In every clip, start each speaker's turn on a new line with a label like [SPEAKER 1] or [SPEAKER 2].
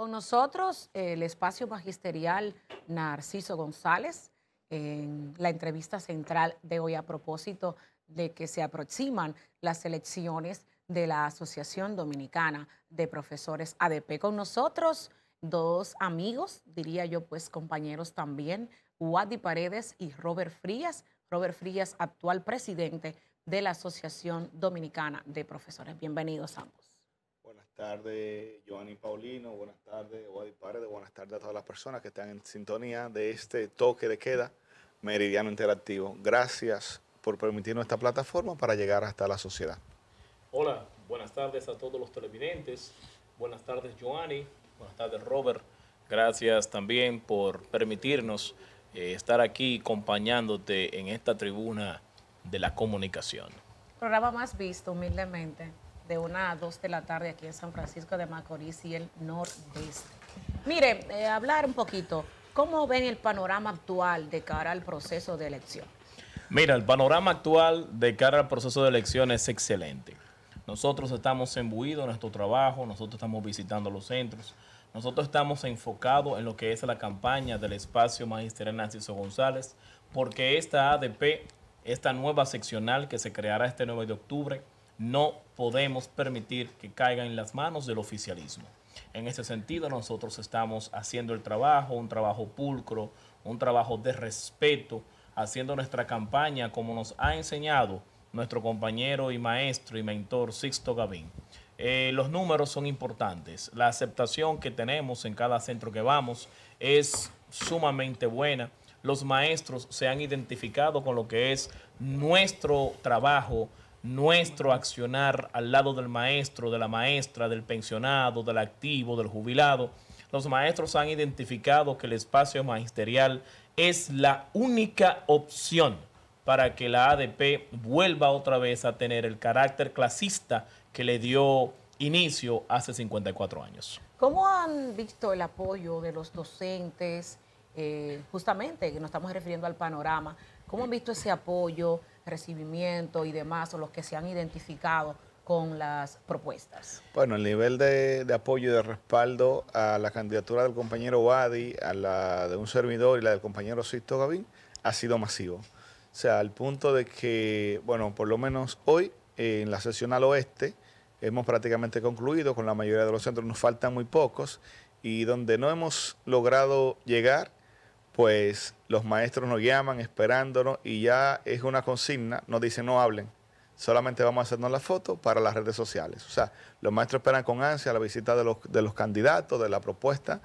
[SPEAKER 1] Con nosotros eh, el espacio magisterial Narciso González en la entrevista central de hoy a propósito de que se aproximan las elecciones de la Asociación Dominicana de Profesores ADP. Con nosotros dos amigos, diría yo pues compañeros también, Wadi Paredes y Robert Frías. Robert Frías, actual presidente de la Asociación Dominicana de Profesores. Bienvenidos ambos
[SPEAKER 2] tardes, Joanny Paulino. Buenas tardes, Wadi Buenas tardes a todas las personas que están en sintonía de este toque de queda meridiano interactivo. Gracias por permitirnos esta plataforma para llegar hasta la sociedad.
[SPEAKER 3] Hola, buenas tardes a todos los televidentes. Buenas tardes, Joanny. Buenas tardes, Robert. Gracias también por permitirnos eh, estar aquí acompañándote en esta tribuna de la comunicación.
[SPEAKER 1] Programa más visto, humildemente de una a 2 de la tarde aquí en San Francisco de Macorís y el Nordeste. Mire, eh, hablar un poquito, ¿cómo ven el panorama actual de cara al proceso de elección?
[SPEAKER 3] Mira, el panorama actual de cara al proceso de elección es excelente. Nosotros estamos embuidos en nuestro trabajo, nosotros estamos visitando los centros, nosotros estamos enfocados en lo que es la campaña del espacio magisterial Narciso González, porque esta ADP, esta nueva seccional que se creará este 9 de octubre, no podemos permitir que caiga en las manos del oficialismo. En ese sentido, nosotros estamos haciendo el trabajo, un trabajo pulcro, un trabajo de respeto, haciendo nuestra campaña como nos ha enseñado nuestro compañero y maestro y mentor Sixto Gavín. Eh, los números son importantes. La aceptación que tenemos en cada centro que vamos es sumamente buena. Los maestros se han identificado con lo que es nuestro trabajo nuestro accionar al lado del maestro, de la maestra, del pensionado, del activo, del jubilado. Los maestros han identificado que el espacio magisterial es la única opción para que la ADP vuelva otra vez a tener el carácter clasista que le dio inicio hace 54 años.
[SPEAKER 1] ¿Cómo han visto el apoyo de los docentes? Eh, justamente, nos estamos refiriendo al panorama ¿Cómo han visto ese apoyo, recibimiento y demás, o los que se han identificado con las propuestas?
[SPEAKER 2] Bueno, el nivel de, apoyo y de respaldo a la candidatura del compañero Wadi, a la de un servidor y la del compañero Sisto Gavín ha sido masivo. O sea, al punto de que, bueno, por lo menos hoy eh, en la sesión al oeste hemos prácticamente concluido con la mayoría de los centros, nos faltan muy pocos y donde no hemos logrado llegar pues los maestros nos llaman esperándonos y ya es una consigna, nos dicen no hablen, solamente vamos a hacernos la foto para las redes sociales. O sea, los maestros esperan con ansia la visita de los, de los candidatos, de la propuesta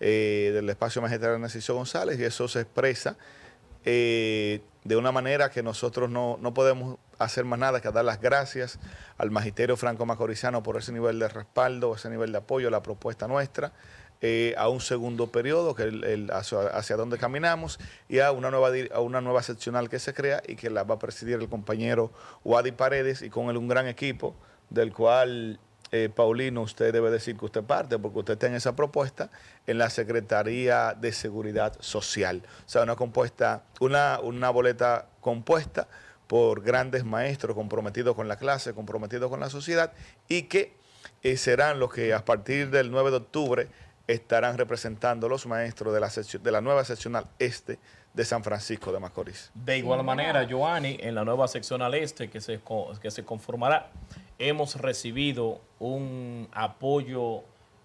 [SPEAKER 2] eh, del espacio magistral Narciso González y eso se expresa eh, de una manera que nosotros no, no podemos hacer más nada que dar las gracias al magisterio Franco Macorizano por ese nivel de respaldo, ese nivel de apoyo a la propuesta nuestra. Eh, a un segundo periodo, que hacia, donde caminamos, y a una, nueva, a una nueva seccional que se crea y que la va a presidir el compañero Wadi Paredes y con él un gran equipo, del cual eh, Paulino, usted debe decir que usted parte, porque usted tiene esa propuesta, en la Secretaría de Seguridad Social. O sea, una compuesta, una, boleta compuesta por grandes maestros comprometidos con la clase, comprometidos con la sociedad, y que eh, serán los que a partir del 9 de octubre estarán representando los maestros de la, de la nueva seccional este de San Francisco de Macorís. De igual manera,
[SPEAKER 3] Joanny, en la nueva seccional este que se, que se conformará, hemos recibido un apoyo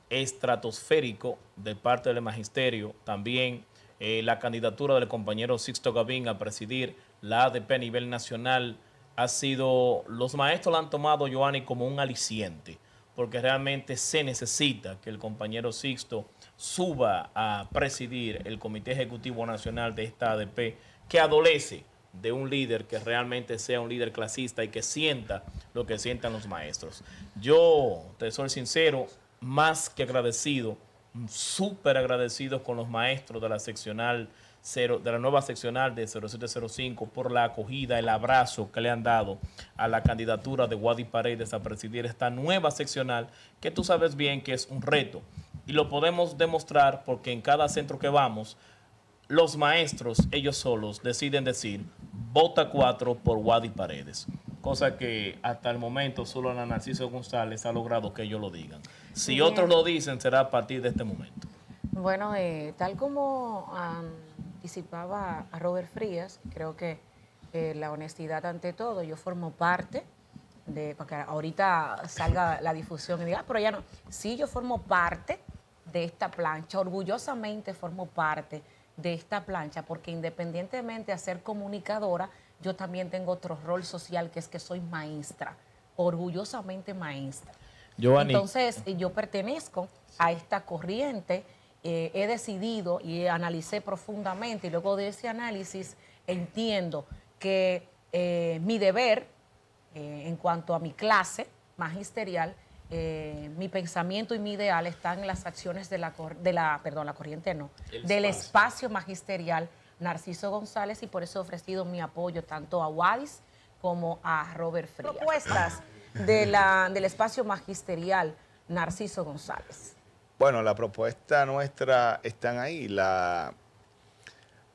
[SPEAKER 3] estratosférico de parte del magisterio, también eh, la candidatura del compañero Sixto Gavín a presidir la ADP a nivel nacional ha sido, los maestros la han tomado, Joanny, como un aliciente porque realmente se necesita que el compañero Sixto suba a presidir el Comité Ejecutivo Nacional de esta ADP, que adolece de un líder que realmente sea un líder clasista y que sienta lo que sientan los maestros. Yo te soy sincero, más que agradecido súper agradecidos con los maestros de la seccional de la nueva seccional de 0705 por la acogida, el abrazo que le han dado a la candidatura de Wadi Paredes a presidir esta nueva seccional que tú sabes bien que es un reto y lo podemos demostrar porque en cada centro que vamos los maestros ellos solos deciden decir vota 4 por Wadi Paredes cosa que hasta el momento solo Ana Narciso González ha logrado que ellos lo digan. Si otros lo dicen, será a partir de este momento.
[SPEAKER 1] Bueno, eh, tal como anticipaba a Robert Frías, creo que eh, la honestidad ante todo, yo formo parte de, para que ahorita salga la difusión y diga, ah, pero ya no, sí yo formo parte de esta plancha, orgullosamente formo parte de esta plancha, porque independientemente de ser comunicadora, yo también tengo otro rol social que es que soy maestra, orgullosamente maestra. Entonces, eh, yo pertenezco a esta corriente, eh, he decidido y analicé profundamente y luego de ese análisis entiendo que eh, mi deber en cuanto a mi clase magisterial, mi pensamiento y mi ideal están en las acciones de la, de la perdón, la corriente no, del espacio magisterial Narciso González y por eso he ofrecido mi apoyo tanto a Wadis como a Robert Frías. Propuestas de la, del espacio magisterial Narciso González.
[SPEAKER 2] Bueno, la propuesta nuestra están ahí. La,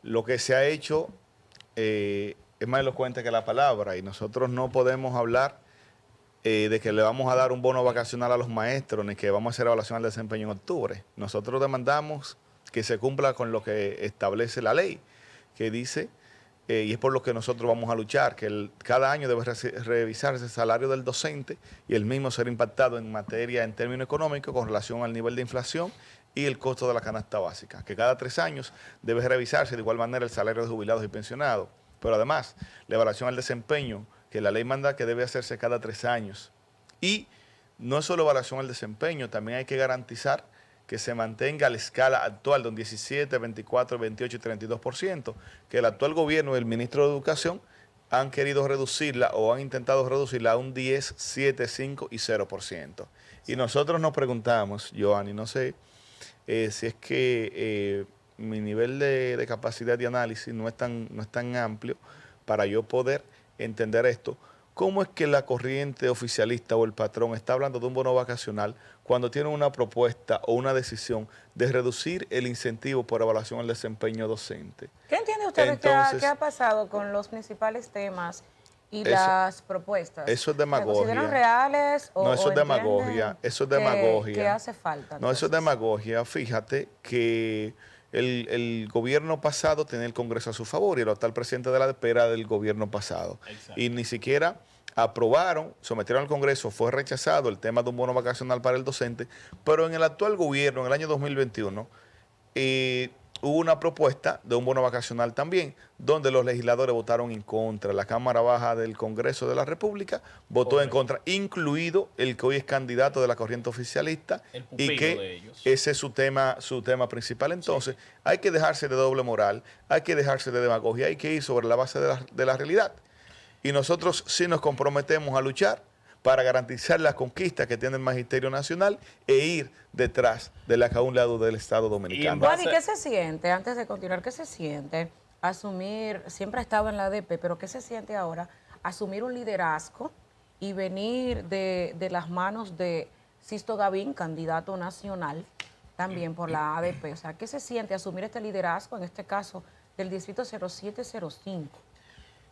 [SPEAKER 2] lo que se ha hecho eh, es más elocuente que la palabra y nosotros no podemos hablar eh, de que le vamos a dar un bono vacacional a los maestros ni que vamos a hacer evaluación al desempeño en octubre. Nosotros demandamos que se cumpla con lo que establece la ley que dice, eh, y es por lo que nosotros vamos a luchar, que cada año debe revisarse el salario del docente y el mismo ser impactado en materia, en términos económicos, con relación al nivel de inflación y el costo de la canasta básica, que cada tres años debe revisarse de igual manera el salario de jubilados y pensionados. Pero además, la evaluación al desempeño, que la ley manda que debe hacerse cada tres años. Y no es solo evaluación al desempeño, también hay que garantizar que se mantenga la escala actual de un 17, 24, 28 y 32%, que el actual gobierno y el ministro de Educación han querido reducirla o han intentado reducirla a un 10, 7, 5 y 0%. Y nosotros nos preguntamos, Joanny, no sé eh, si es que eh, mi nivel de, capacidad de análisis no es, tan, no es tan amplio para yo poder entender esto, ¿Cómo es que la corriente oficialista o el patrón está hablando de un bono vacacional cuando tiene una propuesta o una decisión de reducir el incentivo por evaluación al desempeño docente?
[SPEAKER 1] ¿Qué entiende usted de qué ha pasado con los principales temas? y las propuestas. Eso es demagogia. ¿Se reales o No, eso es
[SPEAKER 2] demagogia. Eso es demagogia. ¿Qué hace falta. No, eso es demagogia. Fíjate que el, gobierno pasado tenía el Congreso a su favor y era el presidente de la espera del gobierno pasado. Y ni siquiera aprobaron, sometieron al Congreso, fue rechazado el tema de un bono vacacional para el docente, pero en el actual gobierno, en el año 2021, eh, hubo una propuesta de un bono vacacional también, donde los legisladores votaron en contra. La Cámara Baja del Congreso de la República votó en contra, incluido el que hoy es candidato de la corriente oficialista y que ese es su tema, su tema principal. Entonces, hay que dejarse de doble moral, hay que dejarse de demagogia, hay que ir sobre la base de la, de la realidad. Y nosotros sí nos comprometemos a luchar para garantizar las conquistas que tiene el Magisterio Nacional e ir detrás de un lado del Estado Dominicano. Y ¿qué se
[SPEAKER 1] siente, antes de continuar, qué se siente asumir, siempre ha estado en la ADP, pero qué se siente ahora asumir un liderazgo y venir de, de las manos de Sisto Gavín, candidato nacional también por la ADP? O sea, ¿qué se siente asumir este liderazgo, en este caso del Distrito 0705?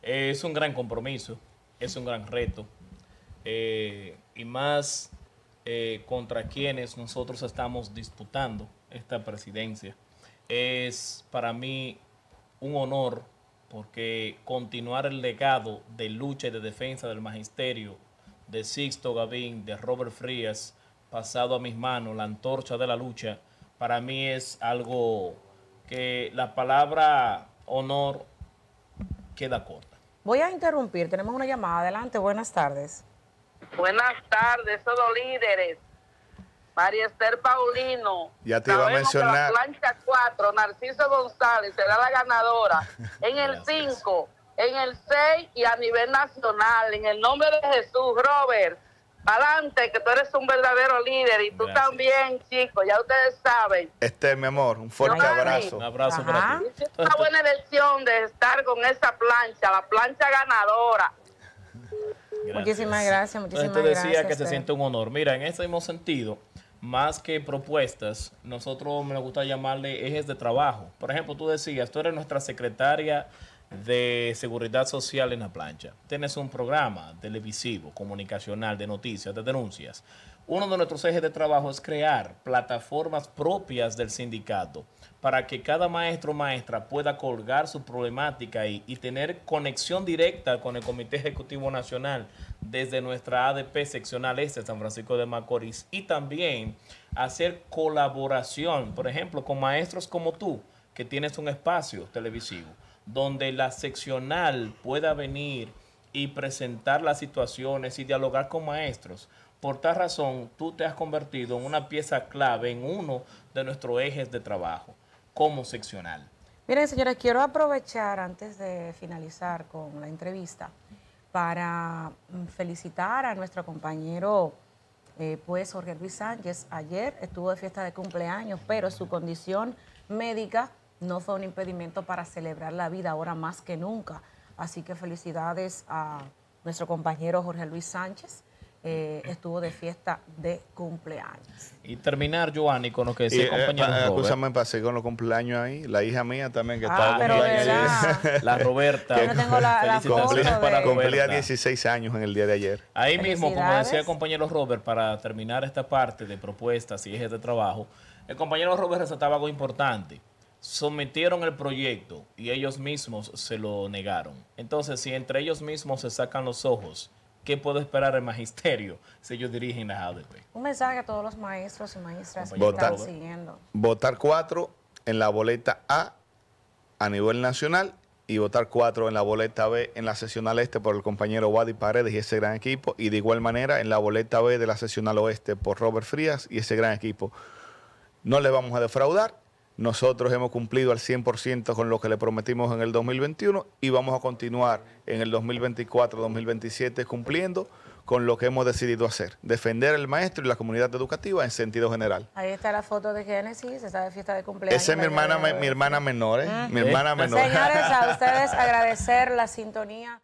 [SPEAKER 3] Eh, es un gran compromiso, es un gran reto. Eh, y más eh, contra quienes nosotros estamos disputando esta presidencia. Es para mí un honor porque continuar el legado de lucha y de defensa del magisterio de Sixto Gavín, de Robert Frías, pasado a mis manos, la antorcha de la lucha, para mí es algo que la palabra honor queda corta.
[SPEAKER 1] Voy a interrumpir, tenemos una llamada, adelante, buenas tardes. Buenas tardes, todos líderes. María Esther Paulino.
[SPEAKER 2] Ya te iba a mencionar. La
[SPEAKER 1] plancha 4, Narciso González será la ganadora. En el 5, en el 6 y a nivel nacional. En el nombre de Jesús, Robert. Adelante, que tú eres un verdadero líder y tú también, chicos, ya ustedes saben.
[SPEAKER 2] Este, mi amor, un fuerte abrazo. Un abrazo para
[SPEAKER 1] ti. una buena elección de estar con esa plancha, la plancha ganadora. Muchísimas gracias, muchísimas gracias. Te decía que se siente
[SPEAKER 3] un honor. Mira, en ese mismo sentido, más que propuestas, nosotros me gusta llamarle ejes de trabajo. Por ejemplo, tú decías, tú eres nuestra secretaria de seguridad social en la plancha. Tienes un programa televisivo, comunicacional, de noticias, de denuncias. Uno de nuestros ejes de trabajo es crear plataformas propias del sindicato para que cada maestro o maestra pueda colgar su problemática y, y tener conexión directa con el Comité Ejecutivo Nacional desde nuestra ADP seccional este, San Francisco de Macorís, y también hacer colaboración, por ejemplo, con maestros como tú, que tienes un espacio televisivo donde la seccional pueda venir y presentar las situaciones y dialogar con maestros. Por tal razón, tú te has convertido en una pieza clave en uno de nuestros ejes de trabajo como seccional.
[SPEAKER 1] Miren, señores, quiero aprovechar antes de finalizar con la entrevista para mm, felicitar a nuestro compañero, eh, pues Jorge Luis Sánchez. Ayer estuvo de fiesta de cumpleaños, pero su condición médica no fue un impedimento para celebrar la vida ahora más que nunca. Así que felicidades a nuestro compañero Jorge Luis Sánchez. Eh, estuvo de fiesta de cumpleaños.
[SPEAKER 2] Y terminar, Giovanni, con lo que decía el eh, compañero. Eh, pasé con los cumpleaños ahí. La hija mía también que con ah, está La Roberta. Yo tengo la, la Cumplía 16 años en el día de ayer. Ahí mismo, como
[SPEAKER 3] decía el compañero Robert, para terminar esta parte de propuestas y ejes de trabajo, el compañero Robert resaltaba algo importante sometieron el proyecto y ellos mismos se lo negaron. Entonces, si entre ellos mismos se sacan los ojos, ¿qué puede esperar el magisterio
[SPEAKER 2] si ellos dirigen a ADP?
[SPEAKER 1] Un mensaje a todos los maestros y maestras que están siguiendo.
[SPEAKER 2] Votar cuatro en la boleta A a nivel nacional y votar cuatro en la boleta B en la sesional este por el compañero Wadi Paredes y ese gran equipo y de igual manera en la boleta B de la sesional oeste por Robert Frías y ese gran equipo. No le vamos a defraudar nosotros hemos cumplido al 100% con lo que le prometimos en el 2021 y vamos a continuar en el 2024-2027 cumpliendo con lo que hemos decidido hacer, defender al maestro y la comunidad educativa en sentido general.
[SPEAKER 1] Ahí está la foto de Génesis, está de fiesta de cumpleaños. Esa es mi hermana, ¿eh? mi, hermana
[SPEAKER 2] menor, Mi hermana menor. Señores, a ustedes
[SPEAKER 1] agradecer la sintonía.